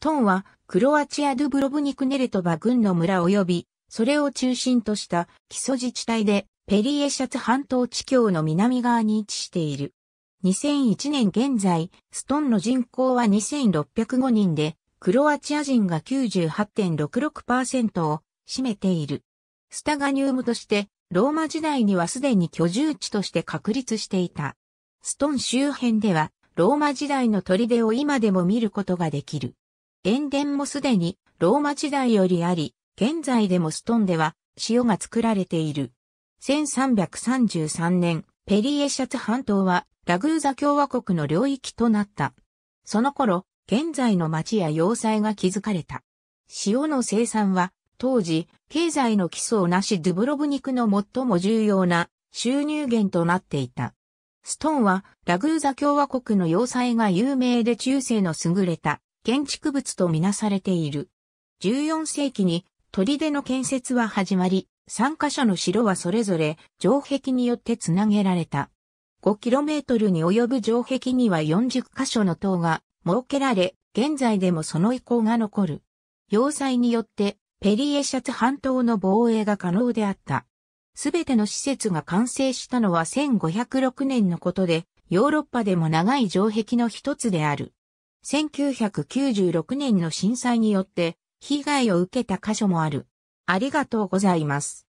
ストンは、クロアチア・ドゥブロブニクネレトバ軍の村及び、それを中心とした基礎自治体で、ペリエシャツ半島地境の南側に位置している。2001年現在、ストンの人口は2605人で、クロアチア人が98.66%を占めている。スタガニウムとして、ローマ時代にはすでに居住地として確立していた。ストン周辺では、ローマ時代の砦を今でも見ることができる。塩田もすでにローマ時代よりあり、現在でもストンでは塩が作られている。1333年、ペリエシャツ半島はラグーザ共和国の領域となった。その頃、現在の町や要塞が築かれた。塩の生産は、当時、経済の基礎なしドゥブロブニクの最も重要な収入源となっていた。ストンは、ラグーザ共和国の要塞が有名で中世の優れた建築物とみなされている。14世紀に砦の建設は始まり、3カ所の城はそれぞれ城壁によってつなげられた。5km に及ぶ城壁には40カ所の塔が設けられ、現在でもその遺構が残る。要塞によってペリエシャツ半島の防衛が可能であった。すべての施設が完成したのは1506年のことで、ヨーロッパでも長い城壁の一つである。1996年の震災によって被害を受けた箇所もある。ありがとうございます。